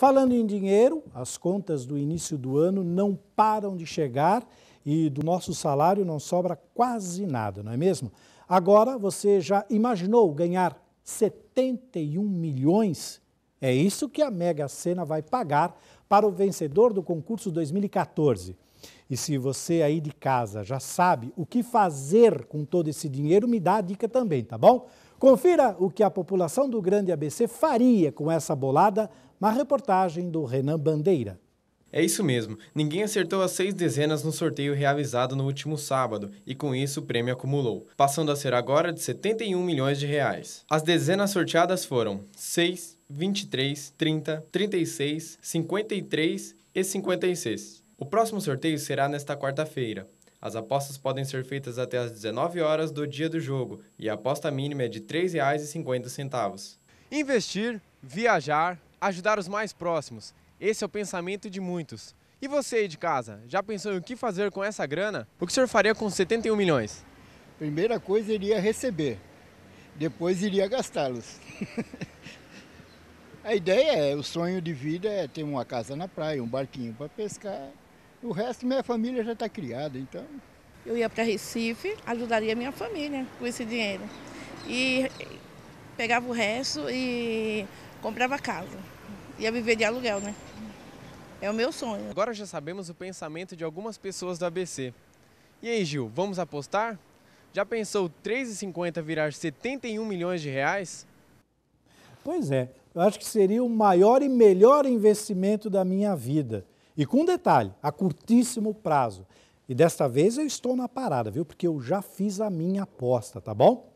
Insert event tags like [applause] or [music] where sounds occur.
Falando em dinheiro, as contas do início do ano não param de chegar e do nosso salário não sobra quase nada, não é mesmo? Agora você já imaginou ganhar 71 milhões? É isso que a Mega Sena vai pagar para o vencedor do concurso 2014. E se você aí de casa já sabe o que fazer com todo esse dinheiro, me dá a dica também, tá bom? Confira o que a população do Grande ABC faria com essa bolada uma reportagem do Renan Bandeira. É isso mesmo, ninguém acertou as seis dezenas no sorteio realizado no último sábado e com isso o prêmio acumulou, passando a ser agora de 71 milhões de reais. As dezenas sorteadas foram 6, 23, 30, 36, 53 e 56. O próximo sorteio será nesta quarta-feira. As apostas podem ser feitas até às 19 horas do dia do jogo e a aposta mínima é de R$ 3,50. Investir, viajar, ajudar os mais próximos. Esse é o pensamento de muitos. E você aí de casa, já pensou em o que fazer com essa grana? O que o senhor faria com 71 milhões? Primeira coisa, iria receber. Depois, iria gastá-los. [laughs] a ideia é, o sonho de vida é ter uma casa na praia, um barquinho para pescar. O resto, minha família já está criada, então... Eu ia para Recife, ajudaria minha família com esse dinheiro. E pegava o resto e comprava casa. Ia viver de aluguel, né? É o meu sonho. Agora já sabemos o pensamento de algumas pessoas do ABC. E aí, Gil, vamos apostar? Já pensou 3,50 virar 71 milhões de reais? Pois é, eu acho que seria o maior e melhor investimento da minha vida. E com um detalhe, a curtíssimo prazo. E desta vez eu estou na parada, viu? Porque eu já fiz a minha aposta, tá bom?